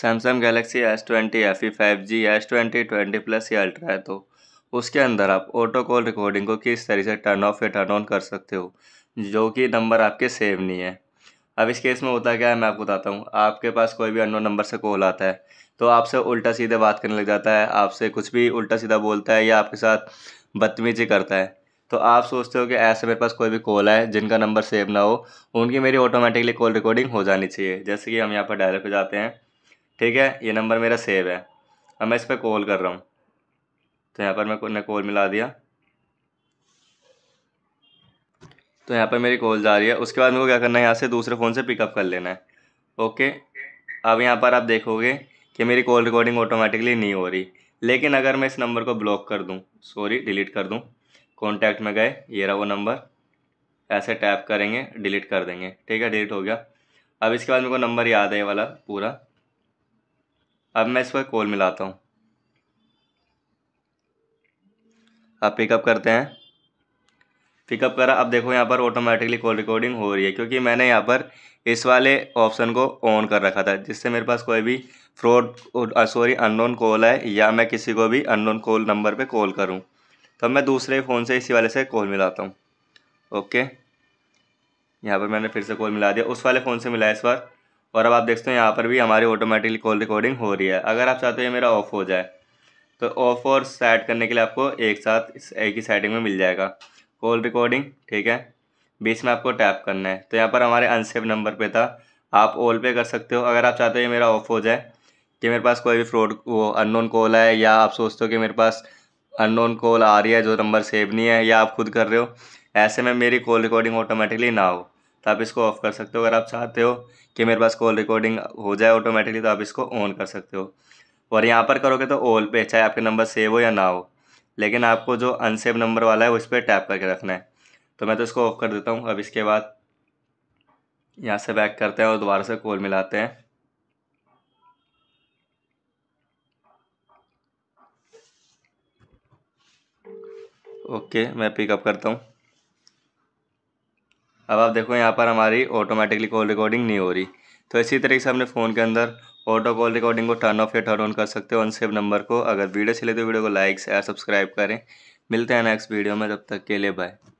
Samsung Galaxy S twenty F E five G S twenty twenty plus या ultra है तो उसके अंदर आप ऑटो कॉल रिकॉर्डिंग को किस तरह से टर्न ऑफ या टर्न ऑन कर सकते हो जो कि नंबर आपके सेव नहीं है अब इस केस में होता क्या है मैं आपको बताता हूँ आपके पास कोई भी अननोन नंबर से कॉल आता है तो आपसे उल्टा सीधे बात करने लग जाता है आपसे कुछ भी उल्टा सीधा बोलता है या आपके साथ बदतमीजी करता है तो आप सोचते हो कि ऐसे मेरे पास कोई भी कॉल है जिनका नंबर सेव ना हो उनकी मेरी ऑटोमेटिकली कॉल रिकॉर्डिंग हो जानी चाहिए जैसे कि हम यहाँ पर डायरेक्ट पे जाते हैं ठीक है ये नंबर मेरा सेव है अब मैं इस पर कॉल कर रहा हूँ तो यहाँ पर मैं उन्हें कॉल मिला दिया तो यहाँ पर मेरी कॉल जा रही है उसके बाद मेरे को क्या करना है यहाँ से दूसरे फ़ोन से पिकअप कर लेना है ओके अब यहाँ पर आप देखोगे कि मेरी कॉल रिकॉर्डिंग ऑटोमेटिकली नहीं हो रही लेकिन अगर मैं इस नंबर को ब्लॉक कर दूँ सॉरी डिलीट कर दूँ कॉन्टैक्ट में गए ये रहा वो नंबर ऐसे टैप करेंगे डिलीट कर देंगे ठीक है डिलीट हो गया अब इसके बाद मेरे को नंबर याद है ये वाला पूरा अब मैं इसको कॉल मिलाता हूँ आप पिकअप करते हैं पिकअप करा अब देखो यहाँ पर ऑटोमेटिकली कॉल रिकॉर्डिंग हो रही है क्योंकि मैंने यहाँ पर इस वाले ऑप्शन को ऑन कर रखा था जिससे मेरे पास कोई भी फ्रॉड सॉरी अननोन कॉल है या मैं किसी को भी अननोन कॉल नंबर पे कॉल करूँ तो मैं दूसरे फ़ोन से इसी वाले से कॉल मिलाता हूँ ओके यहाँ पर मैंने फिर से कॉल मिला दिया उस वाले फ़ोन से मिला इस बार और अब आप देखते हैं यहाँ पर भी हमारी ऑटोमेटिकली कॉल रिकॉर्डिंग हो रही है अगर आप चाहते हो ये मेरा ऑफ़ हो जाए तो ऑफ़ और सेट करने के लिए आपको एक साथ एक ही सेटिंग में मिल जाएगा कॉल रिकॉर्डिंग ठीक है बीच में आपको टैप करना है तो यहाँ पर हमारे अनसेव नंबर पे था आप ऑल पे कर सकते हो अगर आप चाहते हो ये मेरा ऑफ़ हो जाए कि मेरे पास कोई भी फ्रॉड वो अननोन कॉल है या आप सोचते हो कि मेरे पास अननोन कॉल आ रही है जो नंबर सेव नहीं है या आप खुद कर रहे हो ऐसे में मेरी कॉल रिकॉर्डिंग ऑटोमेटिकली ना हो तो आप इसको ऑफ़ कर सकते हो अगर आप चाहते हो कि मेरे पास कॉल रिकॉर्डिंग हो जाए ऑटोमेटिकली तो आप इसको ऑन कर सकते हो और यहाँ पर करोगे तो ऑल पे चाहे आपके नंबर सेव हो या ना हो लेकिन आपको जो अनसेव नंबर वाला है उस पर टैप करके रखना है तो मैं तो इसको ऑफ़ कर देता हूँ अब इसके बाद यहाँ से बैक करते हैं और दोबारा से कॉल मिलाते हैं ओके मैं पिकअप करता हूँ अब आप देखो यहाँ पर हमारी ऑटोमेटिकली कॉल रिकॉर्डिंग नहीं हो रही तो इसी तरीके से अपने फ़ोन के अंदर ऑटो कॉल रिकॉर्डिंग को टर्न ऑफ या टर्न ऑन कर सकते हो अनसेव नंबर को अगर वीडियो चले तो वीडियो को लाइक शेयर सब्सक्राइब करें मिलते हैं नेक्स्ट वीडियो में तब तक के लिए बाय